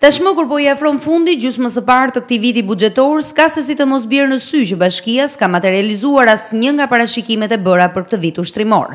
Tashmë kur po i afron fundi gjysmës së parë të këtij viti buxhetor, s'ka se si të mos bjerë në sy që bashkia s'ka materializuar një nga parashikimet e bëra për këtë vit ushtrimor.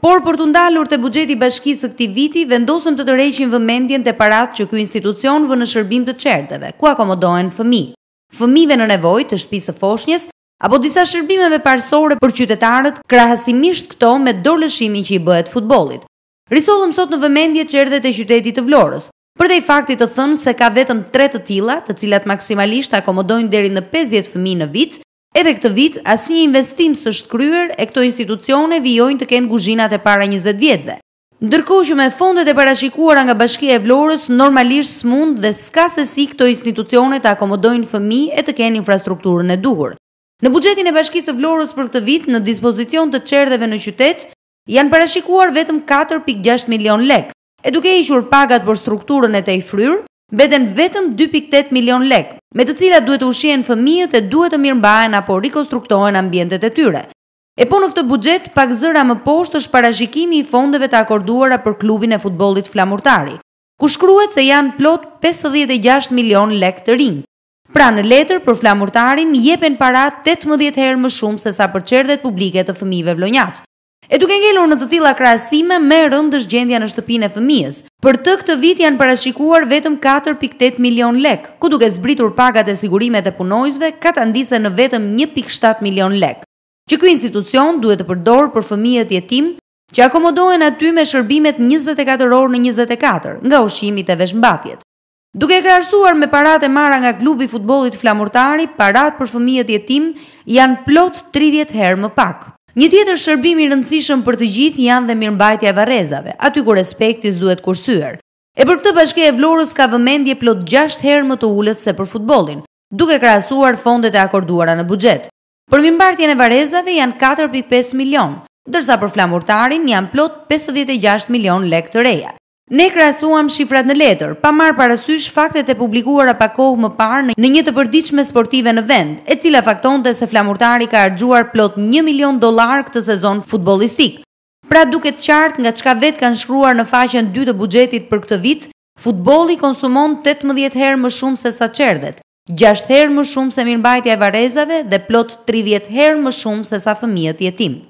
Por për të ndalur te buxheti i bashkisë së këtij viti, vendosëm të tërheqim vëmendjen te parat që ky institucion vë në shërbim të qerteve, ku akomodohen fëmijë. Fëmijëve në nevojë të shtëpisë foshnjes, foshnjës apo disa shërbimeve parsore për qytetarët, krahasimisht këto me dorëlëshimin që i bëhet futbollit. Risollëm sot në vëmendje çertet e qytetit të Vlorës, Për dhe i fakti të thënë se ka vetëm 3 të tila, të cilat maksimalisht akomodojnë deri në 50 fëmi në vit, edhe këtë vit asë një investim së shkryer e këto institucione vijojnë të kenë guzhinat e para 20 vjetëve. Ndërkohë që me fondet e parashikuara nga Bashkia e Vlorës normalisht smund dhe s'ka se si këto institucione të akomodojnë fëmi e të kenë infrastrukturën e duhur. Në bugjetin e Bashkisë e Vlorës për këtë vit në dispozicion të çerdheve në qytet janë parashikuar vetëm 4.6 milion lekë, e duke ishur pagat për strukturën e të i fryrë, beden vetëm 2.8 milion lek, me të cilat duhet të ushien fëmijët e duhet të mirëmbajen apo rikonstruktohen ambjentet e tyre. E po në këtë bugjet, pak zëra më poshtë është parashikimi i fondeve të akorduara për klubin e futbolit flamurtari, ku shkruet se janë plot 56 milion lek të rinjë. Pra në letër për flamurtarin, jepen para 18 herë më shumë se sa për qerdet publike të fëmive vlonjatë. E duke ngelur në të tila krasime, me rëndës gjendja në shtëpinë e fëmijës. Për të këtë vit janë parashikuar vetëm 4.8 milion lek, ku duke zbritur pagat e sigurimet e punojzve, ka të në vetëm 1.7 milion lek. Që këj institucion duhet të përdorë për fëmijët jetim, që akomodohen aty me shërbimet 24 orë në 24, nga ushimit e veshmbathjet. Duke e krashtuar me paratë e mara nga klubi futbolit flamurtari, parat për fëmijët jetim janë plot 30 herë më pak. Një tjetër shërbim i rëndësishëm për të gjithë janë dhe mirëmbajtja e varrezave, aty ku respekti duhet kursyer. E për këtë bashkë e Vlorës ka vëmendje plot 6 herë më të ulët se për futbollin, duke krahasuar fondet e akorduara në buxhet. Për mirëmbajtjen e varrezave janë 4.5 milion, ndërsa për flamurtarin janë plot 56 milion lekë të reja. Ne krasuam shifrat në letër, pa marë parasysh faktet e publikuara pa kohë më parë në një të përdiqme sportive në vend, e cila fakton të se flamurtari ka argjuar plot 1 milion dolar këtë sezon futbolistik. Pra duket qartë nga qka vetë kanë shkruar në faqen 2 të bugjetit për këtë vit, futboli konsumon 18 herë më shumë se sa qerdet, 6 herë më shumë se mirëmbajtja e varezave dhe plot 30 herë më shumë se sa fëmijët jetim.